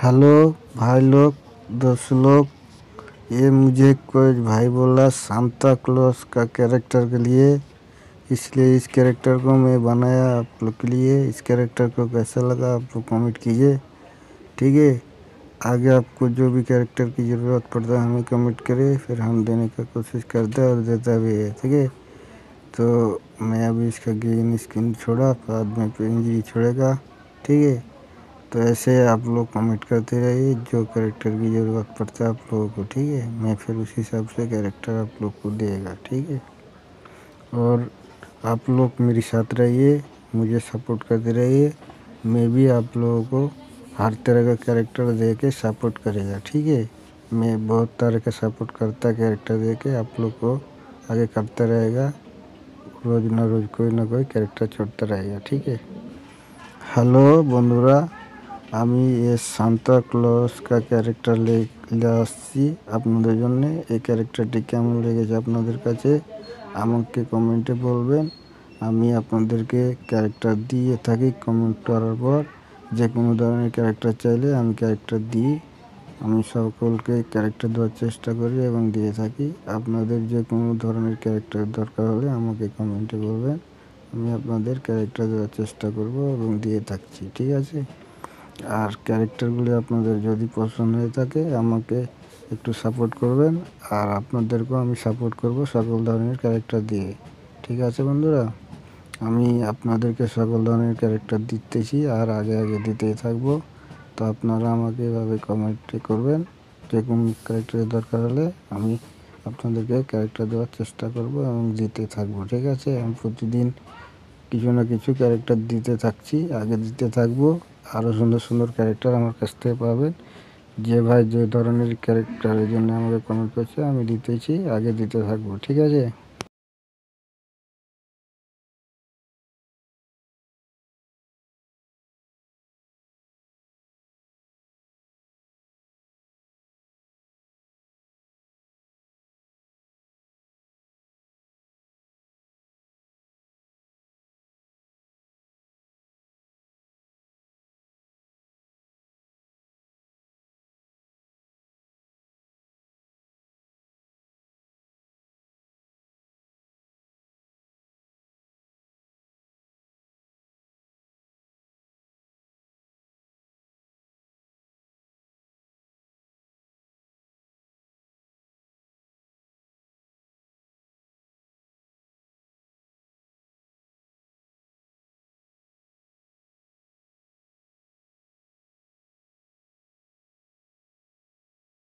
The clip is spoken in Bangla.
हेलो भाई लोग दोस्त लोग ये मुझे कोई भाई बोला सांता क्लॉज का कैरेक्टर के लिए इसलिए इस कैरेक्टर को मैं बनाया आप लोग के लिए इस कैरेक्टर को कैसा लगा आप लोग कमेंट कीजिए ठीक है आगे आपको जो भी कैरेक्टर की ज़रूरत पड़ता है हमें कमेंट करें फिर हम देने का कोशिश करते हैं और देता भी है ठीक है तो मैं अभी इसका ग्रीन स्किन छोड़ा बाद में पेंजी छोड़ेगा ठीक है तो ऐसे आप लोग कमेंट करते रहिए जो करेक्टर की ज़रूरत पड़ता है आप लोगों को ठीक है मैं फिर उस हिसाब से करेक्टर आप लोग को देगा ठीक है और आप लोग मेरे साथ रहिए मुझे सपोर्ट करते रहिए मैं भी आप लोगों को हर तरह का कैरेक्टर दे के सपोर्ट करेगा ठीक है मैं बहुत तरह का सपोर्ट करता कैरेक्टर दे के आप लोग को आगे करता रहेगा रोज ना रोज कोई ना कोई कैरेक्टर छोड़ता रहेगा ठीक है हेलो বন্ধুরা আমি এ সান্তা ক্লজ কা ক্যারেক্টার লিখে আসছি আপনাদের জন্য এই ক্যারেক্টারটি কেমন লেগেছে আপনাদের কাছে আমাকে কমেন্টে বলবেন আমি আপনাদেরকে ক্যারেক্টার দিয়ে থাকি কমেন্ট করার পর যে কোনো ধরনের ক্যারেক্টার চাইলে আমি ক্যারেক্টার দিই আমি সকলকে ক্যারেক্টার দেওয়ার চেষ্টা করি এবং দিয়ে থাকি আপনাদের যে কোনো ধরনের ক্যারেক্টার দরকার হলে আমাকে কমেন্টে বলবেন আমি আপনাদের ক্যারেক্টার দেওয়ার চেষ্টা করব এবং দিয়ে থাকছি ঠিক আছে আর ক্যারেক্টারগুলি আপনাদের যদি পছন্দ হয়ে থাকে আমাকে একটু সাপোর্ট করবেন আর আপনাদেরকেও আমি সাপোর্ট করব সকল ধরনের ক্যারেক্টার দিয়ে ঠিক আছে বন্ধুরা আমি আপনাদেরকে সকল ধরনের ক্যারেক্টার দিতেছি আর আগে আগে দিতেই থাকবো তো আপনারা আমাকে এভাবে কমেন্টে করবেন যে কোন ক্যারেক্টারের দরকার হলে আমি আপনাদেরকে ক্যারেক্টার দেওয়ার চেষ্টা করব এবং দিতে থাকবো ঠিক আছে আমি প্রতিদিন কিছু না কিছু ক্যারেক্টার দিতে থাকছি আগে দিতে থাকবো আরও সুন্দর সুন্দর ক্যারেক্টার আমার কাছ থেকে পাবেন যে ভাই যে ধরনের ক্যারেক্টারের জন্য আমাকে কমেন্ট করছে আমি দিতেছি আগে দিতে থাকবো ঠিক আছে